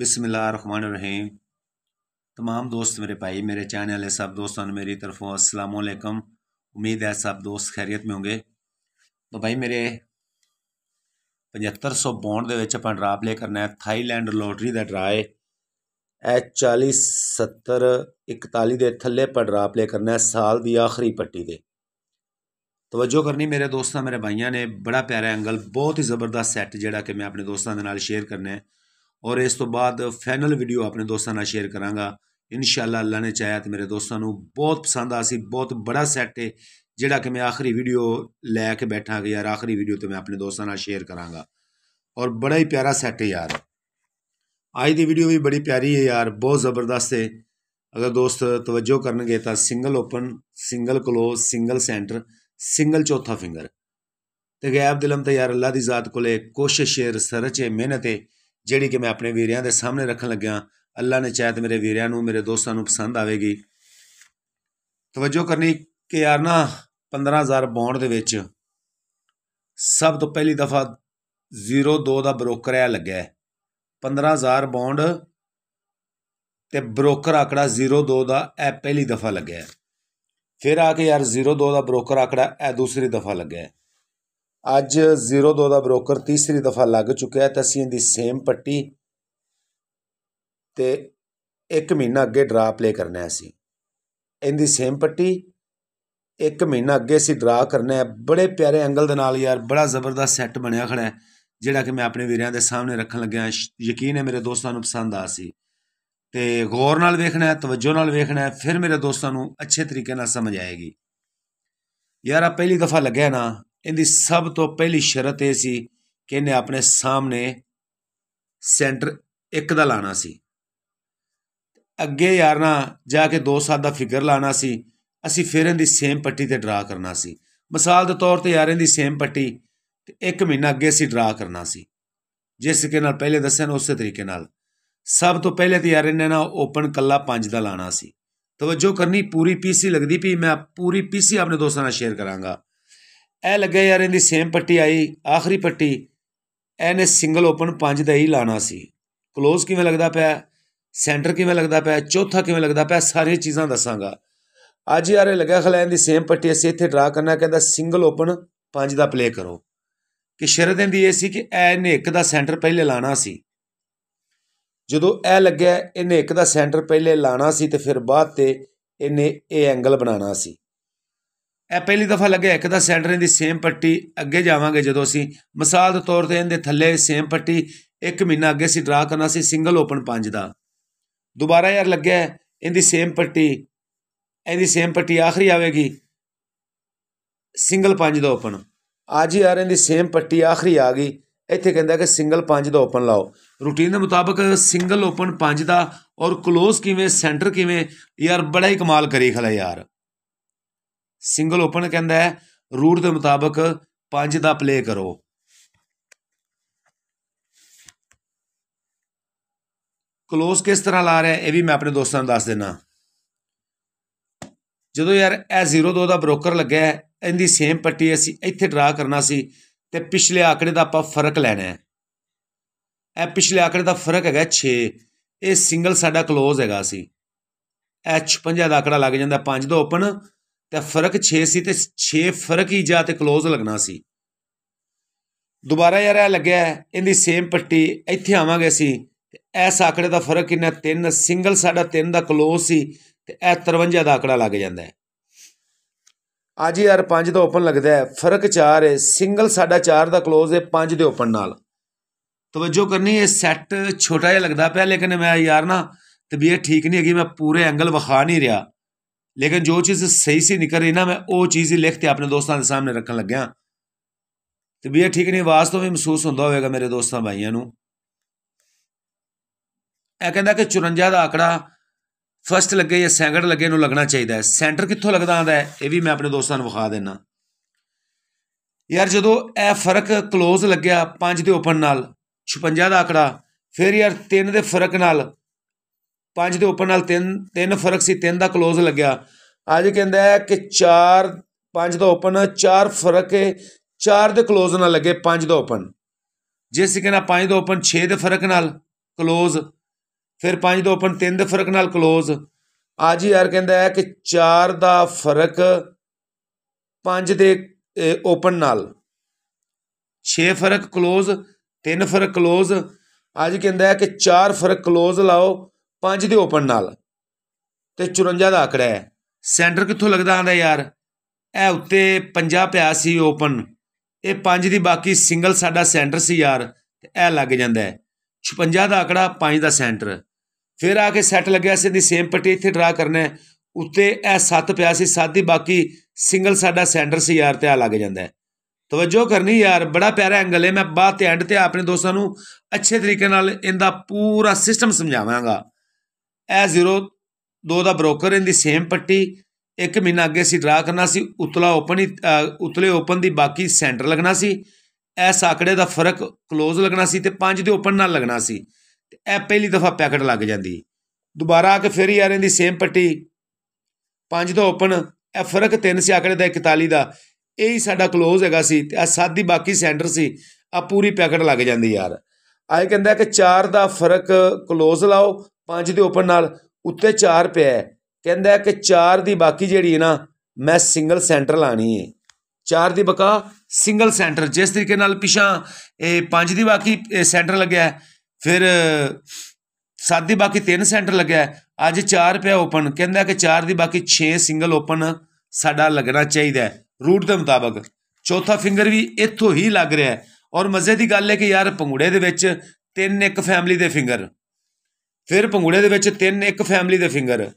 रहीम तमाम दोस्त मेरे भाई मेरे चैनल वाले सब दोस्तों ने मेरी तरफों असलकम उम्मीद है सब दोस्त खैरियत में होंगे तो भाई मेरे पचहत्तर सौ बॉन्ड ड्रा प्ले करना है थाईलैंड लॉटरी का ड्रा है ए चाली सत्तर इकताली के थले पर ड्रा प्ले करना है साल की आखिरी पट्टी दे तवजो करनी मेरे दोस्तों मेरे भाइयों ने बड़ा प्यारा एंगल बहुत ही जबरदस्त सैट जो कि मैं अपने दोस्तों के शेयर करना है ਔਰ ਇਸ ਤੋਂ ਬਾਅਦ ਫਾਈਨਲ ਵੀਡੀਓ ਆਪਣੇ ਦੋਸਤਾਂ ਨਾਲ ਸ਼ੇਅਰ ਕਰਾਂਗਾ ਇਨਸ਼ਾਅੱਲਾ ਅੱਲਾ ਨੇ ਚਾਹਿਆ ਤੇ ਮੇਰੇ ਦੋਸਤਾਂ ਨੂੰ ਬਹੁਤ ਪਸੰਦ ਆ ਸੀ ਬਹੁਤ ਬੜਾ ਸੈੱਟ ਹੈ ਜਿਹੜਾ ਕਿ ਮੈਂ ਆਖਰੀ ਵੀਡੀਓ ਲੈ ਕੇ ਬੈਠਾ ਗਿਆ ਯਾਰ ਆਖਰੀ ਵੀਡੀਓ ਤੇ ਮੈਂ ਆਪਣੇ ਦੋਸਤਾਂ ਨਾਲ ਸ਼ੇਅਰ ਕਰਾਂਗਾ ਔਰ ਬੜਾ ਹੀ ਪਿਆਰਾ ਸੈੱਟ ਹੈ ਯਾਰ ਅੱਜ ਦੀ ਵੀਡੀਓ ਵੀ ਬੜੀ ਪਿਆਰੀ ਹੈ ਯਾਰ ਬਹੁਤ ਜ਼ਬਰਦਸਤ ਹੈ ਅਗਰ ਦੋਸਤ ਤਵੱਜੋ ਕਰਨਗੇ ਤਾਂ single open single close single centre single ਚੌਥਾ ਫਿੰਗਰ ਤੇ ਗੈਬ ਦਿਲਮ ਤੇ ਯਾਰ ਅੱਲਾ ਦੀ ਜ਼ਾਤ ਕੋਲੇ ਕੋਸ਼ਿਸ਼ ਹੈ ਰਿਸਰਚ ਹੈ ਮਿਹਨਤ ਹੈ ਜਿਹੜੀ ਕਿ ਮੈਂ ਆਪਣੇ ਵੀਰਿਆਂ ਦੇ ਸਾਹਮਣੇ ਰੱਖਣ ਲੱਗਿਆ ਅੱਲਾ ਨੇ ਚਾਹਤ ਮੇਰੇ ਵੀਰਿਆਂ ਨੂੰ ਮੇਰੇ ਦੋਸਤਾਂ ਨੂੰ ਪਸੰਦ ਆਵੇਗੀ ਤਵੱਜੋ ਕਰਨੀ ਕਿ ਯਾਰ ਨਾ 15000 ਬੌਂਡ ਦੇ ਵਿੱਚ ਸਭ ਤੋਂ ਪਹਿਲੀ ਦਫਾ 02 ਦਾ ਬ੍ਰੋਕਰ ਆ ਲੱਗਿਆ 15000 ਬੌਂਡ ਤੇ ਬ੍ਰੋਕਰ ਆਕੜਾ 02 ਦਾ ਇਹ ਪਹਿਲੀ ਦਫਾ ਲੱਗਿਆ ਫਿਰ ਆ ਕੇ ਯਾਰ 02 ਦਾ ਬ੍ਰੋਕਰ ਆਕੜਾ ਇਹ ਦੂਸਰੀ ਦਫਾ ਲੱਗਿਆ ਅੱਜ 02 ਦਾ ਬ੍ਰੋਕਰ ਤੀਸਰੀ ਦਫਾ ਲੱਗ ਚੁੱਕਿਆ ਹੈ ਤਾਂ ਅਸੀਂ ਇਹਦੀ ਸੇਮ ਪੱਟੀ ਤੇ 1 ਮਹੀਨਾ ਅੱਗੇ ਡਰਾ ਪਲੇ ਕਰਨਾ ਹੈ ਅਸੀਂ ਇਹਦੀ ਸੇਮ ਪੱਟੀ 1 ਮਹੀਨਾ ਅੱਗੇ ਅਸੀਂ ਡਰਾ ਕਰਨਾ ਹੈ ਬੜੇ ਪਿਆਰੇ ਐਂਗਲ ਦੇ ਨਾਲ ਯਾਰ ਬੜਾ ਜ਼ਬਰਦਸਤ ਸੈੱਟ ਬਣਿਆ ਖੜਾ ਹੈ ਜਿਹੜਾ ਕਿ ਮੈਂ ਆਪਣੇ ਵੀਰਿਆਂ ਦੇ ਸਾਹਮਣੇ ਰੱਖਣ ਲੱਗਿਆ ਯਕੀਨ ਹੈ ਮੇਰੇ ਦੋਸਤਾਂ ਨੂੰ ਪਸੰਦ ਆ ਸੀ ਤੇ ਗੌਰ ਨਾਲ ਵੇਖਣਾ ਹੈ ਤਵੱਜੋ ਨਾਲ ਵੇਖਣਾ ਹੈ ਫਿਰ ਮੇਰੇ ਦੋਸਤਾਂ ਨੂੰ ਅੱਛੇ ਤਰੀਕੇ ਨਾਲ ਸਮਝ ਆਏਗੀ ਯਾਰ ਆ ਪਹਿਲੀ ਦਫਾ ਲੱਗਿਆ ਨਾ ਇਹਦੀ ਸਭ ਤੋਂ ਪਹਿਲੀ ਸ਼ਰਤ ਇਹ ਸੀ ਕਿ ਇਹਨੇ ਆਪਣੇ ਸਾਹਮਣੇ ਸੈਂਟਰ ਇੱਕ ਦਾ ਲਾਣਾ ਸੀ ਅੱਗੇ ਯਾਰਨਾ ਜਾ ਕੇ ਦੋ 7 ਦਾ ਫਿਗਰ ਲਾਣਾ ਸੀ ਅਸੀਂ ਫਿਰ ਇਹਦੀ ਸੇਮ ਪੱਟੀ ਤੇ ਡਰਾ ਕਰਨਾ ਸੀ ਮਿਸਾਲ ਦੇ ਤੌਰ ਤੇ ਯਾਰ ਇਹਦੀ ਸੇਮ ਪੱਟੀ ਤੇ 1 ਮਹੀਨਾ ਅੱਗੇ ਅਸੀਂ ਡਰਾ ਕਰਨਾ ਸੀ ਜਿਸ ਕੇ ਨਾਲ ਪਹਿਲੇ ਦੱਸਿਆ ਨਾ ਉਸੇ ਤਰੀਕੇ ਨਾਲ ਸਭ ਤੋਂ ਪਹਿਲੇ ਤੇ ਯਾਰ ਇਹਨੇ ਨਾ ਓਪਨ ਕੱਲਾ 5 ਦਾ ਲਾਣਾ ਸੀ ਤਵੱਜੋ ਕਰਨੀ ਪੂਰੀ ਪੀਸੀ ਲੱਗਦੀ ਪਈ ਮੈਂ ਪੂਰੀ ਪੀਸੀ ਆਪਣੇ ਦੋਸਤਾਂ ਨਾਲ ਸ਼ੇਅਰ ਕਰਾਂਗਾ ਐ ਲੱਗਿਆ ਯਾਰ ਇਹਦੀ ਸੇਮ ਪੱਟੀ ਆਈ ਆਖਰੀ ਪੱਟੀ ਇਹਨੇ ਸਿੰਗਲ ਓਪਨ 5 ਦਾ ਹੀ ਲਾਣਾ ਸੀ ক্লোਜ਼ ਕਿਵੇਂ ਲੱਗਦਾ ਪਿਆ ਸੈਂਟਰ ਕਿਵੇਂ ਲੱਗਦਾ ਪਿਆ ਚੌਥਾ ਕਿਵੇਂ ਲੱਗਦਾ ਪਿਆ ਸਾਰੀਆਂ ਚੀਜ਼ਾਂ ਦੱਸਾਂਗਾ ਅੱਜ ਯਾਰ ਇਹ ਲੱਗਾ ਖਲੈਨ ਦੀ ਸੇਮ ਪੱਟੀ ਅਸੀਂ ਇੱਥੇ ਡਰਾ ਕਰਨਾ ਕਹਿੰਦਾ ਸਿੰਗਲ ਓਪਨ 5 ਦਾ ਪਲੇ ਕਰੋ ਕਿ ਸ਼ਰਦਨ ਦੀ ਇਹ ਸੀ ਕਿ ਐ ਇੱਕ ਦਾ ਸੈਂਟਰ ਪਹਿਲੇ ਲਾਣਾ ਸੀ ਜਦੋਂ ਇਹ ਲੱਗਿਆ ਇਹਨੇ ਇੱਕ ਦਾ ਸੈਂਟਰ ਪਹਿਲੇ ਲਾਣਾ ਸੀ ਤੇ ਫਿਰ ਬਾਅਦ ਤੇ ਇਹਨੇ ਇਹ ਐਂਗਲ ਬਣਾਉਣਾ ਸੀ ਇਹ ਪਹਿਲੀ ਦਫਾ ਲੱਗਿਆ ਇੱਕ ਦਾ ਸੈਂਟਰ ਦੀ ਸੇਮ ਪੱਟੀ ਅੱਗੇ ਜਾਵਾਂਗੇ ਜਦੋਂ ਅਸੀਂ ਮਿਸਾਲ ਦੇ ਤੌਰ ਤੇ ਇਹਦੇ ਥੱਲੇ ਸੇਮ ਪੱਟੀ 1 ਮਹੀਨਾ ਅੱਗੇ ਸੀ ਡਰਾ ਕਰਨਾ ਸੀ ਸਿੰਗਲ ਓਪਨ 5 ਦਾ ਦੁਬਾਰਾ ਯਾਰ ਲੱਗਿਆ ਇਹਦੀ ਸੇਮ ਪੱਟੀ ਇਹਦੀ ਸੇਮ ਪੱਟੀ ਆਖਰੀ ਆਵੇਗੀ ਸਿੰਗਲ 5 ਦਾ ਓਪਨ ਅੱਜ ਯਾਰ ਇਹਦੀ ਸੇਮ ਪੱਟੀ ਆਖਰੀ ਆ ਗਈ ਇੱਥੇ ਕਹਿੰਦਾ ਕਿ ਸਿੰਗਲ 5 ਦਾ ਓਪਨ ਲਾਓ ਰੂਟੀਨ ਦੇ ਮੁਤਾਬਕ ਸਿੰਗਲ ਓਪਨ 5 ਦਾ ਔਰ ক্লোਜ਼ ਕਿਵੇਂ ਸੈਂਟਰ ਕਿਵੇਂ ਯਾਰ ਬੜਾ ਹੀ ਕਮਾਲ ਕਰੀ ਖਲਾ ਯਾਰ ਸਿੰਗਲ ਓਪਨ ਕਹਿੰਦਾ ਹੈ ਰੂਲ ਦੇ ਮੁਤਾਬਕ 5 ਦਾ ਪਲੇ ਕਰੋ ਕਲੋਜ਼ ਕਿਸ ਤਰ੍ਹਾਂ ਲਾ ਰਿਹਾ ਇਹ ਵੀ ਮੈਂ ਆਪਣੇ ਦੋਸਤਾਂ ਨੂੰ ਦੱਸ ਦੇਣਾ ਜਦੋਂ ਯਾਰ ਇਹ 02 ਦਾ ਬ੍ਰੋਕਰ ਲੱਗਿਆ ਹੈ ਇਹਦੀ ਸੇਮ ਪੱਟੀ ਅਸੀਂ ਇੱਥੇ ਡਰਾ ਕਰਨਾ ਸੀ ਤੇ ਪਿਛਲੇ ਆਕੜੇ ਦਾ ਆਪਾਂ ਫਰਕ ਲੈਣਾ ਹੈ ਇਹ ਪਿਛਲੇ ਆਕੜੇ ਦਾ ਫਰਕ ਹੈਗਾ 6 ਇਹ ਸਿੰਗਲ ਸਾਡਾ ਕਲੋਜ਼ ਹੈਗਾ ਸੀ ਇਹ 56 ਦਾ ਆਕੜਾ ਲੱਗ ਜਾਂਦਾ 5 ਦਾ ਓਪਨ ਤੇ ਫਰਕ 6 ਸੀ ਤੇ 6 ਫਰਕ ਹੀ ਜਾ ਤੇ ক্লোਜ਼ ਲੱਗਣਾ ਸੀ ਦੁਬਾਰਾ ਯਾਰ ਇਹ ਲੱਗਿਆ ਇਹਦੀ ਸੇਮ ਪੱਟੀ ਇੱਥੇ ਆਵਾਂਗੇ ਅਸੀਂ ਇਸ ਆਕੜੇ ਦਾ ਫਰਕ ਕਿੰਨਾ 3 ਸਿੰਗਲ ਸਾਡਾ 3 ਦਾ ক্লোਜ਼ ਸੀ ਤੇ ਇਹ 53 ਦਾ ਆਕੜਾ ਲੱਗ ਜਾਂਦਾ ਹੈ ਅੱਜ ਯਾਰ 5 ਦਾ ਓਪਨ ਲੱਗਦਾ ਹੈ ਫਰਕ 4 ਹੈ ਸਿੰਗਲ ਸਾਡਾ 4 ਦਾ ক্লোਜ਼ ਹੈ 5 ਦੇ ਓਪਨ ਨਾਲ ਤਵੱਜੋ ਕਰਨੀ ਇਹ ਸੈੱਟ ਛੋਟਾ ਜਿਹਾ ਲੱਗਦਾ ਪਿਆ ਲੇਕਿਨ ਮੈਂ ਯਾਰ ਨਾ ਤਬੀਅਤ ਠੀਕ ਨਹੀਂ ਹੈਗੀ ਮੈਂ ਪੂਰੇ ਐਂਗਲ ਵਿਖਾ ਨਹੀਂ ਰਿਹਾ ਲੇਕਿਨ ਜੋ ਚੀਜ਼ ਸਹੀ ਸੀ ਨਿਕਲ ਰਹੀ ਨਾ ਮੈਂ ਉਹ ਚੀਜ਼ ਹੀ ਲਿਖ ਤੇ ਆਪਣੇ ਦੋਸਤਾਂ ਦੇ ਸਾਹਮਣੇ ਰੱਖਣ ਲੱਗਿਆ ਤੇ ਵੀ ਇਹ ਠੀਕ ਨਹੀਂ ਆਵਾਜ਼ ਤੋਂ ਵੀ ਮਹਿਸੂਸ ਹੁੰਦਾ ਹੋਵੇਗਾ ਮੇਰੇ ਦੋਸਤਾਂ ਭਾਈਆਂ ਨੂੰ ਇਹ ਕਹਿੰਦਾ ਕਿ 54 ਦਾ ਆਕੜਾ ਫਸਟ ਲੱਗੇ ਜਾਂ ਸੈਂਕੜ ਲੱਗੇ ਨੂੰ ਲੱਗਣਾ ਚਾਹੀਦਾ ਹੈ ਸੈਂਟਰ ਕਿੱਥੋਂ ਲੱਗਦਾ ਆਂਦਾ ਹੈ ਇਹ ਵੀ ਮੈਂ ਆਪਣੇ ਦੋਸਤਾਂ ਨੂੰ ਵਿਖਾ ਦੇਣਾ ਯਾਰ ਜਦੋਂ ਇਹ ਫਰਕ ক্লোਜ਼ ਲੱਗਿਆ 5 ਦੇ ਓਪਨ ਨਾਲ 56 ਦਾ ਆਕੜਾ ਫਿਰ ਯਾਰ 3 ਦੇ ਫਰਕ ਨਾਲ 5 ਦੇ ਉੱਪਰ ਨਾਲ 3 3 ਫਰਕ ਸੀ 3 ਦਾ ক্লোਜ਼ ਲੱਗਿਆ ਅੱਜ ਕਹਿੰਦਾ ਹੈ ਕਿ 4 5 ਦਾ ਓਪਨ 4 ਫਰਕ ਹੈ 4 ਦੇ ক্লোਜ਼ ਨਾਲ ਲੱਗੇ 5 ਦਾ ਓਪਨ ਜਿਸ ਕਹਿੰਦਾ ਪੰਜ ਦਾ ਓਪਨ 6 ਦੇ ਫਰਕ ਨਾਲ ক্লোਜ਼ ਫਿਰ 5 ਦਾ ਓਪਨ 3 ਦੇ ਫਰਕ ਨਾਲ ক্লোਜ਼ ਅੱਜ ਯਾਰ ਕਹਿੰਦਾ ਹੈ ਕਿ 4 ਦਾ ਫਰਕ 5 ਦੇ ਓਪਨ ਨਾਲ 6 ਫਰਕ ক্লোਜ਼ 3 ਫਰਕ ক্লোਜ਼ ਅੱਜ ਕਹਿੰਦਾ ਹੈ ਕਿ 4 ਫਰਕ ক্লোਜ਼ ਲਾਓ 5 ਦੇ ਓਪਨ ਨਾਲ ਤੇ 54 ਦਾ ਆਕੜਾ ਹੈ ਸੈਂਟਰ ਕਿੱਥੋਂ ਲੱਗਦਾ ਆਂਦਾ ਯਾਰ ਇਹ ਉੱਤੇ 50 ਪਿਆ ਸੀ ਓਪਨ ਇਹ 5 ਦੀ ਬਾਕੀ ਸਿੰਗਲ ਸਾਡਾ ਸੈਂਟਰ ਸੀ ਯਾਰ ਤੇ ਇਹ ਲੱਗ ਜਾਂਦਾ ਹੈ 56 ਦਾ ਆਕੜਾ 5 ਦਾ ਸੈਂਟਰ ਫਿਰ ਆ ਕੇ ਸੈੱਟ ਲੱਗਿਆ ਸੀ ਦੀ ਸੇਮ ਪੱਟੀ ਇੱਥੇ ਡਰਾ ਕਰਨਾ ਹੈ ਉੱਤੇ ਇਹ 7 ਪਿਆ ਸੀ ਸੱਤ ਦੀ ਬਾਕੀ ਸਿੰਗਲ ਸਾਡਾ ਸੈਂਟਰ ਸੀ ਯਾਰ ਤੇ ਆ ਲੱਗ ਜਾਂਦਾ ਹੈ ਤਵੱਜੋ ਕਰਨੀ ਯਾਰ ਬੜਾ ਪਿਆਰਾ ਐਂਗਲ ਹੈ ਮੈਂ ਬਾਅਦ ਤੇ ਐਂਡ ਤੇ ਆਪਣੇ ਦੋਸਤਾਂ ਨੂੰ ਅੱਛੇ ਤਰੀਕੇ ਨਾਲ ਇਹਦਾ ਪੂਰਾ ਸਿਸਟਮ ਸਮਝਾਵਾਂਗਾ ਇਹ 02 ਦਾ ਬ੍ਰੋਕਰ ਇਨ ਦੀ ਸੇਮ ਪੱਟੀ ਇੱਕ ਮਹੀਨਾ ਅੱਗੇ ਸੀ ਡਰਾ ਕਰਨਾ ਸੀ ਉਤਲਾ ਓਪਨ ਹੀ ਉਤਲੇ ਓਪਨ ਦੀ ਬਾਕੀ ਸੈਂਟਰ ਲੱਗਣਾ ਸੀ ਇਸ ਆਕੜੇ ਦਾ ਫਰਕ ਕਲੋਜ਼ ਲੱਗਣਾ ਸੀ ਤੇ 5 ਦੇ ਓਪਨ ਨਾਲ ਲੱਗਣਾ ਸੀ ਤੇ ਇਹ ਪਹਿਲੀ ਦਫਾ ਪੈਕਟ ਲੱਗ ਜਾਂਦੀ ਦੁਬਾਰਾ ਆ ਕੇ ਫਿਰ ਯਾਰ ਦੀ ਸੇਮ ਪੱਟੀ 5 ਦਾ ਓਪਨ ਇਹ ਫਰਕ 3 ਸੀ ਆਕੜੇ ਦਾ 41 ਦਾ ਇਹ ਹੀ ਸਾਡਾ ਕਲੋਜ਼ ਹੈਗਾ ਸੀ ਤੇ ਆ ਸਾਦੀ ਬਾਕੀ ਸੈਂਟਰ ਸੀ ਆ ਪੂਰੀ ਪੈਕਟ ਲੱਗ ਜਾਂਦੀ ਯਾਰ ਆਏ ਕਹਿੰਦਾ ਕਿ 4 ਦਾ ਫਰਕ ਕਲੋਜ਼ ਲਾਓ 5 ਦੇ ਓਪਨ ਨਾਲ ਉੱਤੇ 4 ਪਿਆ ਕਹਿੰਦਾ ਕਿ 4 ਦੀ ਬਾਕੀ ਜਿਹੜੀ ਹੈ ਨਾ ਮੈਂ ਸਿੰਗਲ ਸੈਂਟਰ ਲਾਣੀ ਹੈ 4 ਦੀ ਬਕਾ ਸਿੰਗਲ ਸੈਂਟਰ ਜਿਸ ਤਰੀਕੇ ਨਾਲ ਪਿਛਾ ਇਹ 5 ਦੀ ਬਾਕੀ ਸੈਂਟਰ ਲੱਗਿਆ ਫਿਰ 7 ਦੀ ਬਾਕੀ 3 ਸੈਂਟਰ ਲੱਗਿਆ ਅੱਜ 4 ਪਿਆ ਓਪਨ ਕਹਿੰਦਾ ਕਿ 4 ਦੀ ਬਾਕੀ 6 ਸਿੰਗਲ ਓਪਨ ਸਾਡਾ ਲੱਗਣਾ ਚਾਹੀਦਾ ਹੈ ਰੂਟ ਦੇ ਮੁਤਾਬਕ ਚੌਥਾ ਫਿੰਗਰ ਵੀ ਇੱਥੋਂ ਹੀ ਲੱਗ ਰਿਹਾ ਹੈ ਔਰ ਮਜ਼ੇ ਦੀ ਗੱਲ ਹੈ ਕਿ ਯਾਰ ਪੰਗੂੜੇ ਦੇ ਵਿੱਚ ਤਿੰਨ ਇੱਕ ਫੈਮਿਲੀ ਦੇ ਫਿੰਗਰ ਫਿਰ ਪੰਗੂੜੇ ਦੇ ਵਿੱਚ ਤਿੰਨ ਇੱਕ ਫੈਮਿਲੀ ਦੇ ਫਿੰਗਰ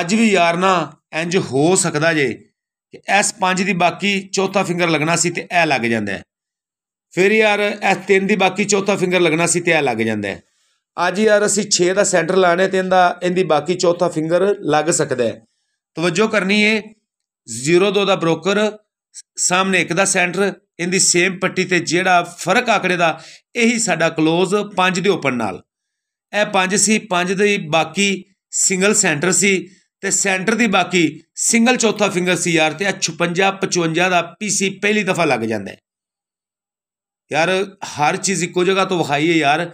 ਅੱਜ ਵੀ ਯਾਰ ਨਾ ਇੰਜ ਹੋ ਸਕਦਾ ਜੇ ਕਿ ਐਸ 5 ਦੀ ਬਾਕੀ ਚੌਥਾ ਫਿੰਗਰ ਲੱਗਣਾ ਸੀ ਤੇ ਇਹ ਲੱਗ ਜਾਂਦਾ ਫਿਰ ਯਾਰ ਐਸ 3 ਦੀ ਬਾਕੀ ਚੌਥਾ ਫਿੰਗਰ ਲੱਗਣਾ ਸੀ ਤੇ ਇਹ ਲੱਗ ਜਾਂਦਾ ਅੱਜ ਯਾਰ ਅਸੀਂ 6 ਦਾ ਸੈਂਟਰ ਲਾਣੇ ਤੇ ਇਹਦਾ ਇਹਦੀ ਬਾਕੀ ਚੌਥਾ ਫਿੰਗਰ ਲੱਗ ਸਕਦਾ ਹੈ ਤਵੱਜੋ ਕਰਨੀ ਏ 02 ਦਾ ਬ੍ਰੋਕਰ ਸਾਹਮਣੇ ਇੱਕ ਦਾ ਸੈਂਟਰ ਇਹਦੀ ਸੇਮ ਪੱਟੀ ਤੇ ਜਿਹੜਾ ਫਰਕ ਆਕੜੇ ਦਾ ਇਹੀ ਸਾਡਾ ক্লোਜ਼ 5 ਦੇ ਓਪਨ ਨਾਲ ਇਹ ਪੰਜ ਸੀ ਪੰਜ ਦੀ ਬਾਕੀ ਸਿੰਗਲ ਸੈਂਟਰ ਸੀ ਤੇ ਸੈਂਟਰ ਦੀ ਬਾਕੀ ਸਿੰਗਲ ਚੌਥਾ ਫਿੰਗਰ ਸੀ ਯਾਰ ਤੇ 56 55 ਦਾ ਪੀਸੀ ਪਹਿਲੀ ਦਫਾ ਲੱਗ ਜਾਂਦਾ ਯਾਰ ਹਰ ਚੀਜ਼ ਇੱਕੋ ਜਗ੍ਹਾ ਤੋਂ ਵਿਖਾਈਏ ਯਾਰ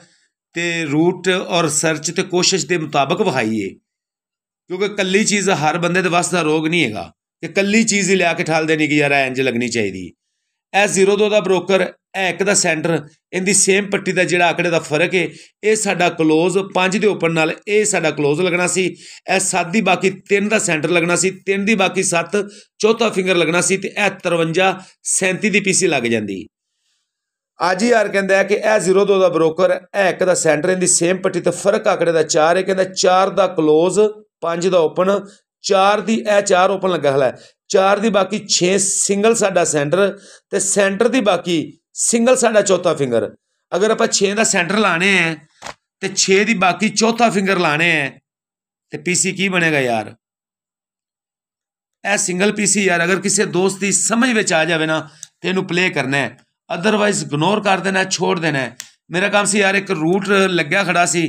ਤੇ ਰੂਟ ਔਰ ਸਰਚ ਤੇ ਕੋਸ਼ਿਸ਼ ਦੇ ਮੁਤਾਬਕ ਵਿਖਾਈਏ ਕਿਉਂਕਿ ਕੱਲੀ ਚੀਜ਼ ਹਰ ਬੰਦੇ ਦੇ ਵਸ ਦਾ ਰੋਗ ਨਹੀਂ ਹੈਗਾ ਕਿ ਕੱਲੀ ਚੀਜ਼ ਹੀ ਲਿਆ ਕੇ ਠਾਲ ਦੇਣੀ ਕਿ ਯਾਰ ਐਂਜ ਲੱਗਣੀ ਚਾਹੀਦੀ ਐ 02 ਦਾ ਬ੍ਰੋਕਰ ਐਕ ਦਾ ਸੈਂਟਰ ਇਹਦੀ ਸੇਮ ਪੱਟੀ ਦਾ ਜਿਹੜਾ ਆਕੜੇ ਦਾ ਫਰਕ ਹੈ ਇਹ ਸਾਡਾ ਕਲੋਜ਼ 5 ਦੇ ਓਪਨ ਨਾਲ ਇਹ ਸਾਡਾ ਕਲੋਜ਼ ਲੱਗਣਾ ਸੀ ਇਹ 7 ਦੀ ਬਾਕੀ 3 ਦਾ ਸੈਂਟਰ ਲੱਗਣਾ ਸੀ 3 ਦੀ ਬਾਕੀ 7 ਚੌਥਾ ਫਿੰਗਰ ਲੱਗਣਾ ਸੀ ਤੇ ਇਹ 53 37 ਦੀ ਪੀਸੀ ਲੱਗ ਜਾਂਦੀ ਅੱਜ ਯਾਰ ਕਹਿੰਦਾ ਕਿ ਇਹ 02 ਦਾ ਬ੍ਰੋਕਰ ਇਹ ਇੱਕ ਦਾ ਸੈਂਟਰ ਇਹਦੀ ਸੇਮ ਪੱਟੀ ਤੇ ਫਰਕ ਆਕੜੇ ਦਾ 4 ਹੈ ਕਹਿੰਦਾ 4 ਦਾ ਕਲੋਜ਼ 5 ਦਾ ਓਪਨ 4 ਦੀ ਇਹ 4 ਓਪਨ ਲੱਗਾ ਹਲਾ 4 ਦੀ ਬਾਕੀ 6 ਸਿੰਗਲ ਸਾਡਾ ਸੈਂਟਰ ਤੇ ਸੈਂਟਰ ਦੀ ਬਾਕੀ ਸਿੰਗਲ ਸਾਡਾ ਚੌਥਾ ਫਿੰਗਰ ਅਗਰ ਆਪਾਂ 6 ਦਾ ਸੈਂਟਰ ਲਾਣੇ ਹੈ ਤੇ 6 ਦੀ ਬਾਕੀ ਚੌਥਾ ਫਿੰਗਰ ਲਾਣੇ ਹੈ ਤੇ ਪੀਸੀ ਕੀ ਬਣੇਗਾ ਯਾਰ ਇਹ ਸਿੰਗਲ ਪੀਸੀ ਯਾਰ ਅਗਰ ਕਿਸੇ ਦੋਸਤ ਦੀ ਸਮਝ ਵਿੱਚ ਆ ਜਾਵੇ ਨਾ ਤੇ ਇਹਨੂੰ ਪਲੇ ਕਰਨਾ ਹੈ ਅਦਰਵਾਈਜ਼ ਇਗਨੋਰ ਕਰ ਦੇਣਾ ਛੋੜ ਦੇਣਾ ਮੇਰਾ ਕੰਮ ਸੀ ਯਾਰ ਇੱਕ ਰੂਟ ਲੱਗਿਆ ਖੜਾ ਸੀ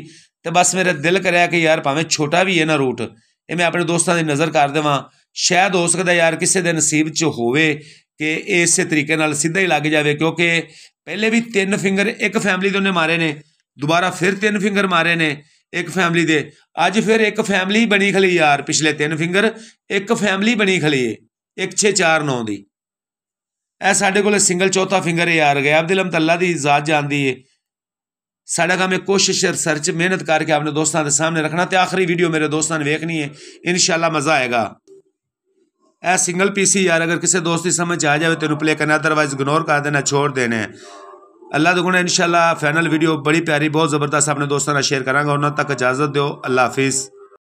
ਤੇ ਬਸ ਮੇਰੇ ਦਿਲ ਕਰਿਆ ਕਿ ਯਾਰ ਭਾਵੇਂ ਛੋਟਾ ਵੀ ਹੈ ਨਾ ਰੂਟ ਇਹ ਮੈਂ ਆਪਣੇ ਦੋਸਤਾਂ ਦੀ ਨਜ਼ਰ ਕਰ ਦੇਵਾਂ ਸ਼ਾਇਦ ਹੋ ਸਕਦਾ ਯਾਰ ਕਿਸੇ ਦੇ ਨਸੀਬ 'ਚ ਹੋਵੇ ਕਿ ਇਸੇ ਤਰੀਕੇ ਨਾਲ ਸਿੱਧਾ ਹੀ ਲੱਗ ਜਾਵੇ ਕਿਉਂਕਿ ਪਹਿਲੇ ਵੀ ਤਿੰਨ ਫਿੰਗਰ ਇੱਕ ਫੈਮਿਲੀ ਦੇ ਉਹਨੇ ਮਾਰੇ ਨੇ ਦੁਬਾਰਾ ਫਿਰ ਤਿੰਨ ਫਿੰਗਰ ਮਾਰੇ ਨੇ ਇੱਕ ਫੈਮਿਲੀ ਦੇ ਅੱਜ ਫਿਰ ਇੱਕ ਫੈਮਿਲੀ ਬਣੀ ਖਲੀ ਯਾਰ ਪਿਛਲੇ ਤਿੰਨ ਫਿੰਗਰ ਇੱਕ ਫੈਮਿਲੀ ਬਣੀ ਖਲੀ ਏ 1649 ਦੀ ਇਹ ਸਾਡੇ ਕੋਲੇ ਸਿੰਗਲ ਚੌਥਾ ਫਿੰਗਰ ਯਾਰ ਗਿਆ ਅਬਦੁਲਮ ਤੱਲਾ ਦੀ ਜ਼ਾਤ ਜਾਂਦੀ ਏ ਸਾਡਾ ਕੰਮ ਹੈ ਕੋਸ਼ਿਸ਼ ਰਿਸਰਚ ਮਿਹਨਤ ਕਰਕੇ ਆਪਣੇ ਦੋਸਤਾਂ ਦੇ ਸਾਹਮਣੇ ਰੱਖਣਾ ਤੇ ਆਖਰੀ ਵੀਡੀਓ ਮੇਰੇ ਦੋਸਤਾਂ ਨੇ ਵੇਖਣੀ ਹੈ ਇਨਸ਼ਾਅੱਲਾ ਮਜ਼ਾ ਆਏਗਾ ए सिंगल पीसी यार अगर किसी दोस्ती समझ आ जाए तेन प्ले करना अदरवाइज इग्नोर कर देना छोड़ देने अल्लाह तो गुना फाइनल वीडियो बड़ी प्यारी बहुत ज़बरदस्त अपने दोस्तों शेयर करांगा उन्होंने तक इजाज़त दो अल्लाह हाफिज़